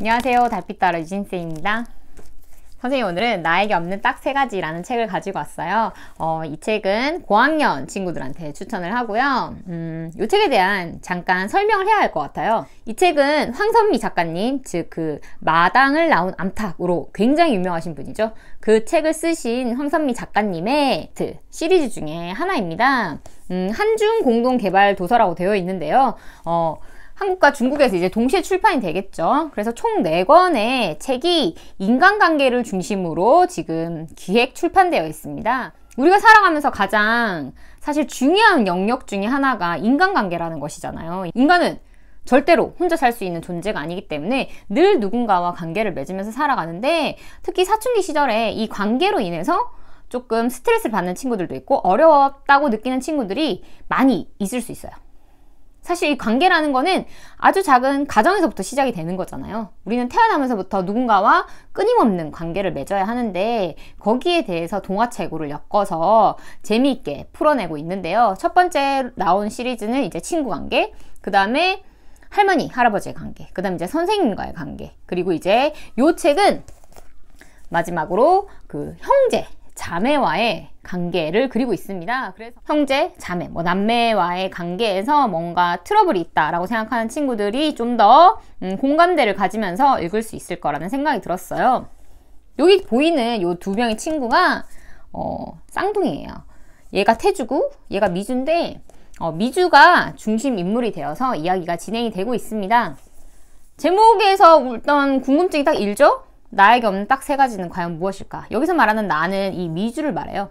안녕하세요. 달빛따라 유진쌤입니다. 선생님 오늘은 나에게 없는 딱 세 가지라는 책을 가지고 왔어요. 어, 이 책은 고학년 친구들한테 추천을 하고요. 음, 이 책에 대한 잠깐 설명을 해야 할 것 같아요. 이 책은 황선미 작가님, 즉 그 마당을 나온 암탉으로 굉장히 유명하신 분이죠. 그 책을 쓰신 황선미 작가님의 시리즈 중에 하나입니다. 음, 한중 공동 개발 도서라고 되어 있는데요. 어, 한국과 중국에서 이제 동시에 출판이 되겠죠. 그래서 총4권의 책이 인간관계를 중심으로 지금 기획 출판되어 있습니다. 우리가 살아가면서 가장 사실 중요한 영역 중에 하나가 인간관계라는 것이잖아요. 인간은 절대로 혼자 살 수 있는 존재가 아니기 때문에 늘 누군가와 관계를 맺으면서 살아가는데 특히 사춘기 시절에 이 관계로 인해서 조금 스트레스를 받는 친구들도 있고 어려웠다고 느끼는 친구들이 많이 있을 수 있어요. 사실 이 관계라는 거는 아주 작은 가정에서부터 시작이 되는 거잖아요. 우리는 태어나면서부터 누군가와 끊임없는 관계를 맺어야 하는데 거기에 대해서 동화책으로 엮어서 재미있게 풀어내고 있는데요. 첫 번째 나온 시리즈는 이제 친구 관계, 그 다음에 할머니, 할아버지의 관계, 그 다음 이제 선생님과의 관계, 그리고 이제 요 책은 마지막으로 그 형제, 자매와의 관계를 그리고 있습니다. 그래서 형제, 자매, 뭐 남매와의 관계에서 뭔가 트러블이 있다라고 생각하는 친구들이 좀더 음, 공감대를 가지면서 읽을 수 있을 거라는 생각이 들었어요. 여기 보이는 이 두 명의 친구가 어, 쌍둥이에요. 얘가 태주고 얘가 미주인데 어, 미주가 중심 인물이 되어서 이야기가 진행이 되고 있습니다. 제목에서 어떤 궁금증이 딱 일죠? 나에게 없는 딱 세 가지는 과연 무엇일까? 여기서 말하는 나는 이 미주를 말해요.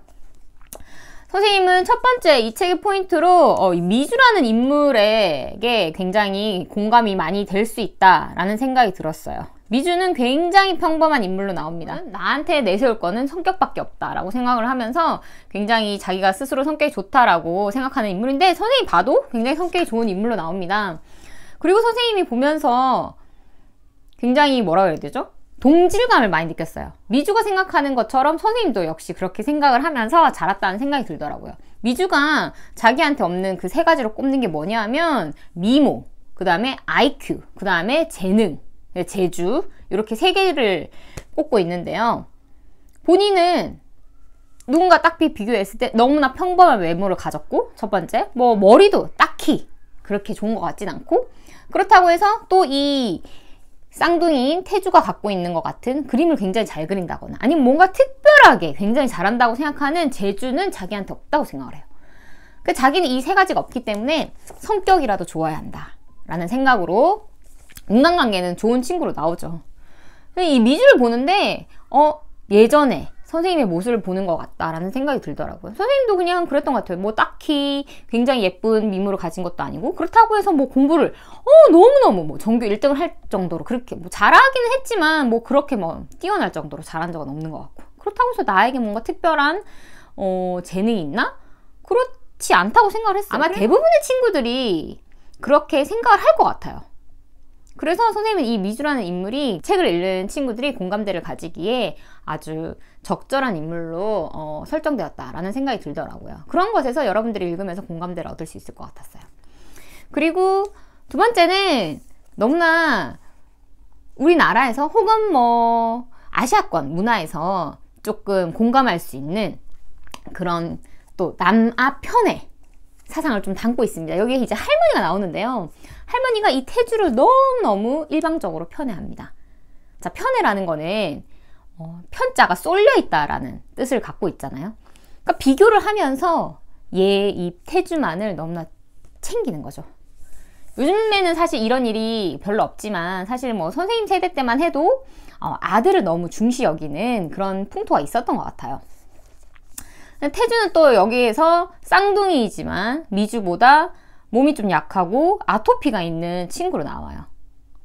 선생님은 첫 번째 이 책의 포인트로 어, 미주라는 인물에게 굉장히 공감이 많이 될 수 있다라는 생각이 들었어요. 미주는 굉장히 평범한 인물로 나옵니다. 음. 나한테 내세울 거는 성격밖에 없다라고 생각을 하면서 굉장히 자기가 스스로 성격이 좋다라고 생각하는 인물인데 선생님 봐도 굉장히 성격이 좋은 인물로 나옵니다. 그리고 선생님이 보면서 굉장히 뭐라 그래야 되죠? 동질감을 많이 느꼈어요. 미주가 생각하는 것처럼 선생님도 역시 그렇게 생각을 하면서 자랐다는 생각이 들더라고요. 미주가 자기한테 없는 그 세 가지로 꼽는 게 뭐냐 하면 미모, 그 다음에 IQ, 그 다음에 재능, 네, 재주, 이렇게 세 개를 꼽고 있는데요. 본인은 누군가 딱 비교했을 때 너무나 평범한 외모를 가졌고, 첫 번째, 뭐 머리도 딱히 그렇게 좋은 것 같진 않고, 그렇다고 해서 또이 쌍둥이인 태주가 갖고 있는 것 같은 그림을 굉장히 잘 그린다거나 아니면 뭔가 특별하게 굉장히 잘한다고 생각하는 재주는 자기한테 없다고 생각을 해요. 그 자기는 이 세 가지가 없기 때문에 성격이라도 좋아야 한다라는 생각으로 인간관계는 좋은 친구로 나오죠. 이 미주를 보는데 어 예전에 선생님의 모습을 보는 것 같다라는 생각이 들더라고요. 선생님도 그냥 그랬던 것 같아요. 뭐 딱히 굉장히 예쁜 미모를 가진 것도 아니고 그렇다고 해서 뭐 공부를 어 너무너무 뭐정교 1등을 할 정도로 그렇게 뭐 잘하기는 했지만 뭐 그렇게 뭐 뛰어날 정도로 잘한 적은 없는 것 같고 그렇다고 해서 나에게 뭔가 특별한 어 재능이 있나? 그렇지 않다고 생각을 했어요. 아마 대부분의 친구들이 그렇게 생각을 할 것 같아요. 그래서 선생님은 이 미주라는 인물이 책을 읽는 친구들이 공감대를 가지기에 아주 적절한 인물로 어, 설정되었다라는 생각이 들더라고요. 그런 것에서 여러분들이 읽으면서 공감대를 얻을 수 있을 것 같았어요. 그리고 두 번째는 너무나 우리나라에서 혹은 뭐 아시아권 문화에서 조금 공감할 수 있는 그런 또 남아 편의 사상을 좀 담고 있습니다. 여기에 이제 할머니가 나오는데요. 할머니가 이 태주를 너무너무 일방적으로 편애합니다. 자, 편애라는 거는 어, 편자가 쏠려 있다라는 뜻을 갖고 있잖아요. 그러니까 비교를 하면서 얘 이 태주만을 너무나 챙기는 거죠. 요즘에는 사실 이런 일이 별로 없지만 사실 뭐 선생님 세대 때만 해도 어, 아들을 너무 중시 여기는 그런 풍토가 있었던 것 같아요. 태주는 또 여기에서 쌍둥이이지만 미주보다 몸이 좀 약하고 아토피가 있는 친구로 나와요.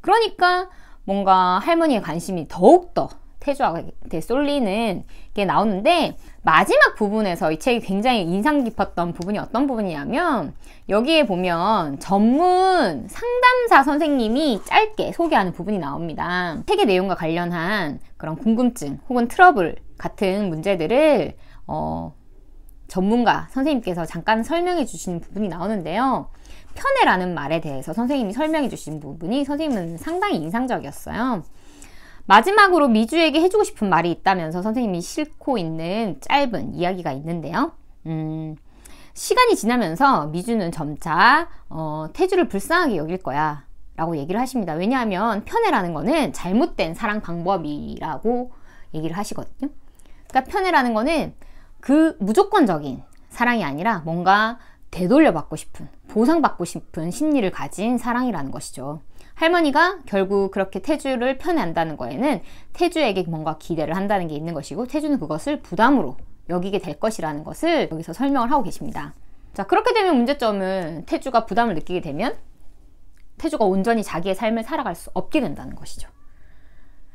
그러니까 뭔가 할머니의 관심이 더욱더 태주한테 쏠리는 게 나오는데 마지막 부분에서 이 책이 굉장히 인상 깊었던 부분이 어떤 부분이냐면 여기에 보면 전문 상담사 선생님이 짧게 소개하는 부분이 나옵니다. 책의 내용과 관련한 그런 궁금증 혹은 트러블 같은 문제들을 어, 전문가 선생님께서 잠깐 설명해 주신 부분이 나오는데요. 편애라는 말에 대해서 선생님이 설명해 주신 부분이 선생님은 상당히 인상적이었어요. 마지막으로 미주에게 해주고 싶은 말이 있다면서 선생님이 싣고 있는 짧은 이야기가 있는데요. 음, 시간이 지나면서 미주는 점차 어, 태주를 불쌍하게 여길 거야 라고 얘기를 하십니다. 왜냐하면 편애라는 거는 잘못된 사랑 방법이라고 얘기를 하시거든요. 그러니까 편애라는 거는 그 무조건적인 사랑이 아니라 뭔가 되돌려받고 싶은, 보상받고 싶은 심리를 가진 사랑이라는 것이죠. 할머니가 결국 그렇게 태주를 편애한다는 거에는 태주에게 뭔가 기대를 한다는 게 있는 것이고 태주는 그것을 부담으로 여기게 될 것이라는 것을 여기서 설명을 하고 계십니다. 자, 그렇게 되면 문제점은 태주가 부담을 느끼게 되면 태주가 온전히 자기의 삶을 살아갈 수 없게 된다는 것이죠.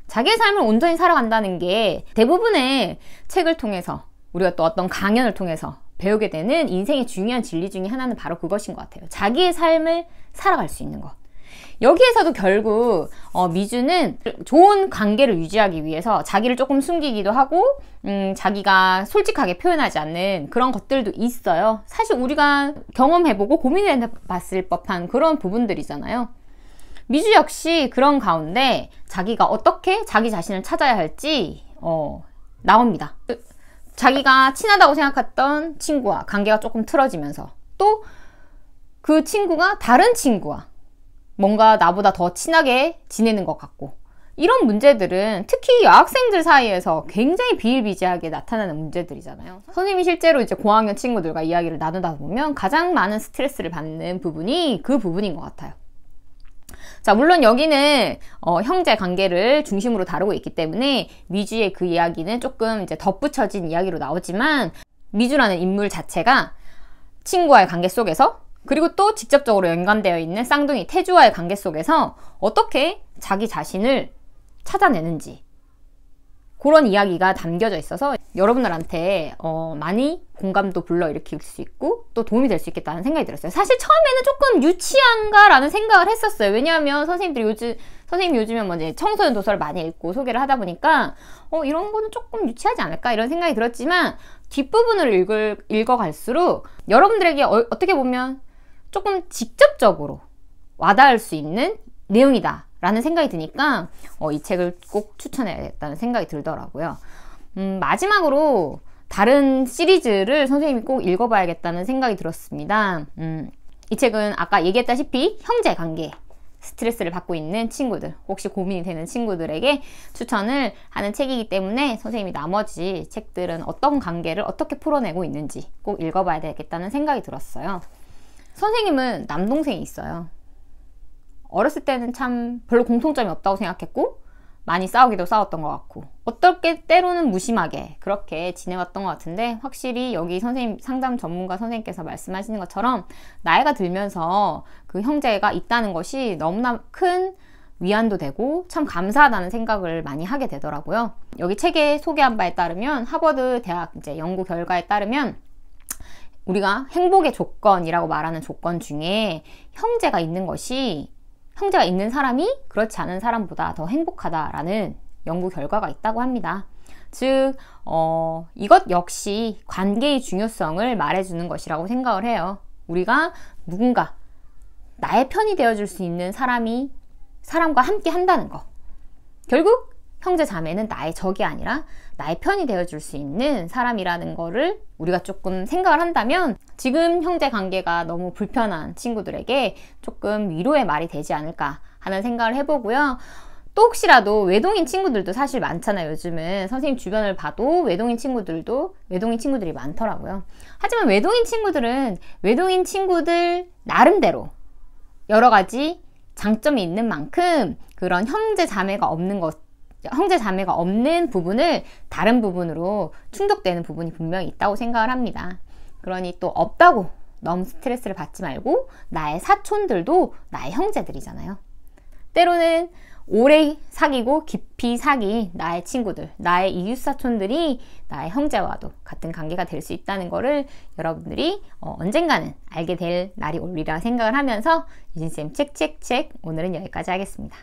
자기의 삶을 온전히 살아간다는 게 대부분의 책을 통해서 우리가 또 어떤 강연을 통해서 배우게 되는 인생의 중요한 진리 중에 하나는 바로 그것인 것 같아요. 자기의 삶을 살아갈 수 있는 것. 여기에서도 결국 어, 미주는 좋은 관계를 유지하기 위해서 자기를 조금 숨기기도 하고 음, 자기가 솔직하게 표현하지 않는 그런 것들도 있어요. 사실 우리가 경험해보고 고민해봤을 법한 그런 부분들이잖아요. 미주 역시 그런 가운데 자기가 어떻게 자기 자신을 찾아야 할지 어, 나옵니다. 자기가 친하다고 생각했던 친구와 관계가 조금 틀어지면서 또 그 친구가 다른 친구와 뭔가 나보다 더 친하게 지내는 것 같고 이런 문제들은 특히 여학생들 사이에서 굉장히 비일비재하게 나타나는 문제들이잖아요. 선생님이 실제로 이제 고학년 친구들과 이야기를 나누다 보면 가장 많은 스트레스를 받는 부분이 그 부분인 것 같아요. 자, 물론 여기는 어, 형제 관계를 중심으로 다루고 있기 때문에 미주의 그 이야기는 조금 이제 덧붙여진 이야기로 나오지만 미주라는 인물 자체가 친구와의 관계 속에서 그리고 또 직접적으로 연관되어 있는 쌍둥이 태주와의 관계 속에서 어떻게 자기 자신을 찾아내는지 그런 이야기가 담겨져 있어서 여러분들한테 어, 많이 공감도 불러일으킬 수 있고 또 도움이 될 수 있겠다는 생각이 들었어요. 사실 처음에는 조금 유치한가라는 생각을 했었어요. 왜냐하면 선생님들이 요즘 선생님 요즘에 뭐 이제 청소년 도서를 많이 읽고 소개를 하다 보니까 어 이런 거는 조금 유치하지 않을까 이런 생각이 들었지만 뒷부분을 읽을 읽어갈수록 여러분들에게 어, 어떻게 보면 조금 직접적으로 와닿을 수 있는 내용이다. 라는 생각이 드니까 어, 이 책을 꼭 추천해야겠다는 생각이 들더라고요. 음, 마지막으로 다른 시리즈를 선생님이 꼭 읽어봐야겠다는 생각이 들었습니다. 음, 이 책은 아까 얘기했다시피 형제 관계 스트레스를 받고 있는 친구들 혹시 고민이 되는 친구들에게 추천을 하는 책이기 때문에 선생님이 나머지 책들은 어떤 관계를 어떻게 풀어내고 있는지 꼭 읽어봐야 되겠다는 생각이 들었어요. 선생님은 남동생이 있어요. 어렸을 때는 참 별로 공통점이 없다고 생각했고 많이 싸우기도 싸웠던 것 같고 어떻게 때로는 무심하게 그렇게 지내왔던 것 같은데 확실히 여기 선생님 상담 전문가 선생님께서 말씀하시는 것처럼 나이가 들면서 그 형제가 있다는 것이 너무나 큰 위안도 되고 참 감사하다는 생각을 많이 하게 되더라고요. 여기 책에 소개한 바에 따르면 하버드 대학 이제 연구 결과에 따르면 우리가 행복의 조건이라고 말하는 조건 중에 형제가 있는 것이 형제가 있는 사람이 그렇지 않은 사람보다 더 행복하다라는 연구 결과가 있다고 합니다. 즉, 어, 이것 역시 관계의 중요성을 말해주는 것이라고 생각을 해요. 우리가 누군가 나의 편이 되어줄 수 있는 사람이 사람과 함께 한다는 것. 결국 형제 자매는 나의 적이 아니라 나의 편이 되어줄 수 있는 사람이라는 거를 우리가 조금 생각을 한다면 지금 형제 관계가 너무 불편한 친구들에게 조금 위로의 말이 되지 않을까 하는 생각을 해보고요. 또 혹시라도 외동인 친구들도 사실 많잖아요. 요즘은 선생님 주변을 봐도 외동인 친구들도 외동인 친구들이 많더라고요. 하지만 외동인 친구들은 외동인 친구들 나름대로 여러 가지 장점이 있는 만큼 그런 형제 자매가 없는 것 형제 자매가 없는 부분을 다른 부분으로 충족되는 부분이 분명히 있다고 생각을 합니다. 그러니 또 없다고 너무 스트레스를 받지 말고 나의 사촌들도 나의 형제들이잖아요. 때로는 오래 사귀고 깊이 사귄 나의 친구들, 나의 이웃사촌들이 나의 형제와도 같은 관계가 될 수 있다는 것을 여러분들이 어, 언젠가는 알게 될 날이 올리라 생각을 하면서 유진쌤 책책책 오늘은 여기까지 하겠습니다.